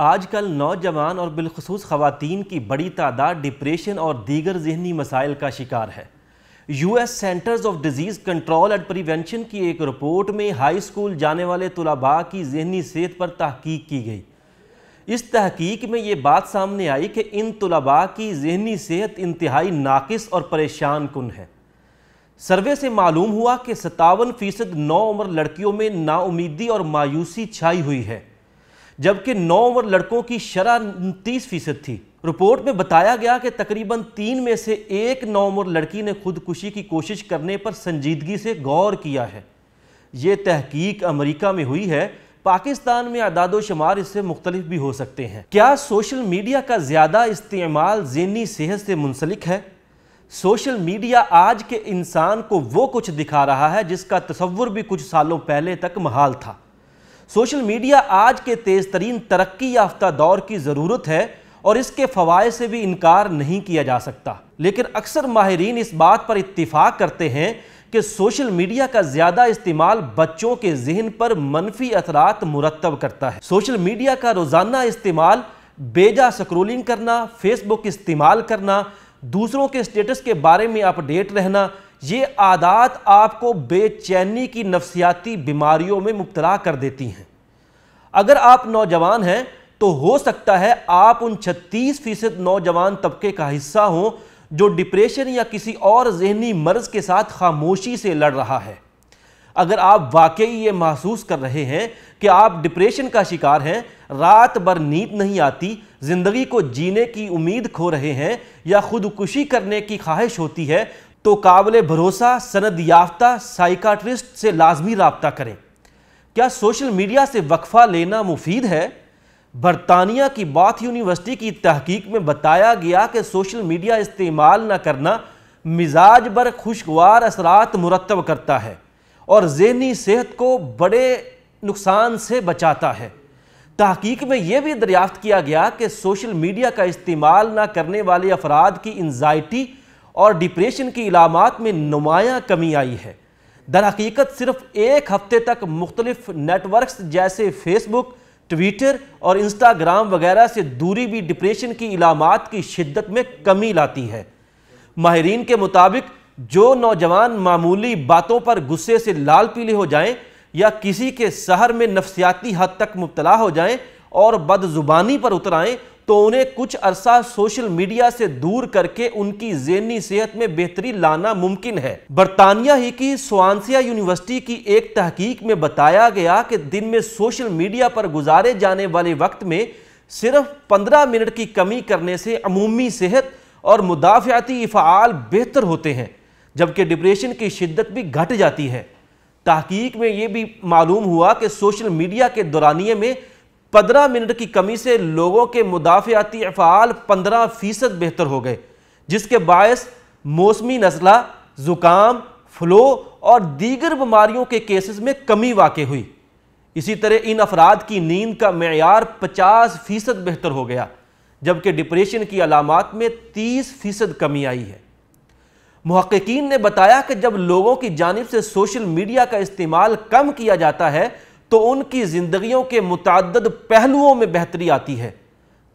आजकल नौजवान और बिलखसूस ख़वातीन की बड़ी तादाद डिप्रेशन और दीगर जहनी मसाइल का शिकार है US centres of disease control and prevention की एक रिपोर्ट में हाई स्कूल जाने वाले तलबा की जहनी सेहत पर तहकीक की गई इस तहकीक में ये बात सामने आई कि इन तलबा की जहनी सेहत इंतहाई नाकस और परेशान कन है सर्वे से मालूम हुआ कि सतावन फ़ीसद नौ उम्र लड़कियों में नाउमीदी और मायूसी छाई हुई है जबकि नौ उम्र लड़कों की शरह उनतीस फीसद थी रिपोर्ट में बताया गया कि तकरीबन तीन में से एक नौ उम्र लड़की ने खुदकुशी की कोशिश करने पर संजीदगी से गौर किया है ये तहकीक अमरीका में हुई है पाकिस्तान में अदाद शुमार इससे मुख्तलिफ भी हो सकते हैं क्या सोशल मीडिया का ज़्यादा इस्तेमाल जहनी सेहत से मुंसलिक है सोशल मीडिया आज के इंसान को वो कुछ दिखा रहा है जिसका तस्वुर भी कुछ सालों पहले तक महाल था सोशल मीडिया आज के तेज़ तरीन तरक्की याफ्ता दौर की ज़रूरत है और इसके फ़वाद से भी इनकार नहीं किया जा सकता लेकिन अक्सर माहरीन इस बात पर इतफ़ाक़ करते हैं कि सोशल मीडिया का ज़्यादा इस्तेमाल बच्चों के जहन पर मनफी असरात मुरतब करता है सोशल मीडिया का रोज़ाना इस्तेमाल बेजा स्क्रोलिंग करना फेसबुक इस्तेमाल करना दूसरों के स्टेटस के बारे में अपडेट रहना ये आदत आपको बेचैनी की नफसियाती बीमारियों में मुबतला कर देती हैं अगर आप नौजवान हैं तो हो सकता है आप उन 36 फीसद नौजवान तबके का हिस्सा हों जो डिप्रेशन या किसी और जहनी मर्ज के साथ खामोशी से लड़ रहा है अगर आप वाकई ये महसूस कर रहे हैं कि आप डिप्रेशन का शिकार हैं रात भर नींद नहीं आती ज़िंदगी को जीने की उम्मीद खो रहे हैं या खुदकुशी करने की ख्वाहिश होती है तो काबिल भरोसा सनद याफ्ता साइकाट्रिस्ट से लाजमी रबता करें क्या सोशल मीडिया से वक्फा लेना मुफीद है बरतानिया की बाथ यूनिवर्सिटी की तहकीक में बताया गया कि सोशल मीडिया इस्तेमाल न करना मिजाज पर खुशगवार असरात मुरतब करता है और जहनी सेहत को बड़े नुकसान से बचाता है तहकीक में यह भी दरियाफ्त किया गया कि सोशल मीडिया का इस्तेमाल ना करने वाले अफराद की इन्जाइटी और डिप्रेशन की इलामत में नुमाया कमी आई है दरहकीकत सिर्फ एक हफ्ते तक मुख्तलिफ नेटवर्क जैसे फेसबुक ट्विटर और इंस्टाग्राम वगैरह से दूरी भी डिप्रेशन की इलामत की शिद्दत में कमी लाती है माहरीन के मुताबिक जो नौजवान मामूली बातों पर गुस्से से लाल पीले हो जाएं या किसी के शहर में नफसियाती हद तक मुबतला हो जाएं और बदजुबानी पर उतर आएँ तो उन्हें कुछ अरसा सोशल मीडिया से दूर करके उनकी जेनी सेहत में बेहतरी लाना मुमकिन है बरतानिया ही की सोआनसिया यूनिवर्सिटी की एक तहकीक में बताया गया कि दिन में सोशल मीडिया पर गुजारे जाने वाले वक्त में सिर्फ 15 मिनट की कमी करने से अमूमी सेहत और मुदाफियाती इफ़ाल बेहतर होते हैं जबकि डिप्रेशन की शिद्दत भी घट जाती है तहकीक में ये भी मालूम हुआ कि सोशल मीडिया के दौरानिए में पंद्रह मिनट की कमी से लोगों के मुदाफ़ियाती अफ़ाल पंद्रह फ़ीसद बेहतर हो गए जिसके बायस मौसमी नज़ला ज़ुकाम फ्लो और दीगर बीमारियों के केसेस में कमी वाक़ हुई इसी तरह इन अफराद की नींद का मैार पचास फ़ीसद बेहतर हो गया जबकि डिप्रेशन की अलामत में तीस फ़ीसद कमी आई है महक्कीन ने बताया कि जब लोगों की जानब से सोशल मीडिया का इस्तेमाल कम किया जाता है तो उनकी ज़िंदगियों के मुतद पहलुओं में बेहतरी आती है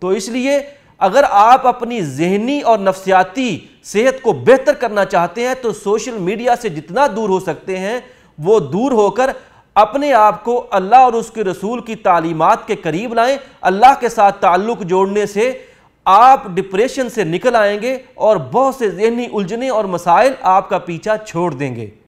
तो इसलिए अगर आप अपनी जहनी और नफसियाती सेहत को बेहतर करना चाहते हैं तो सोशल मीडिया से जितना दूर हो सकते हैं वो दूर होकर अपने आप को अल्लाह और उसके रसूल की तालीमत के करीब लाएं अल्लाह के साथ ताल्लुक़ जोड़ने से आप डिप्रेशन से निकल आएंगे और बहुत से जहनी उलझने और मसाइल आपका पीछा छोड़ देंगे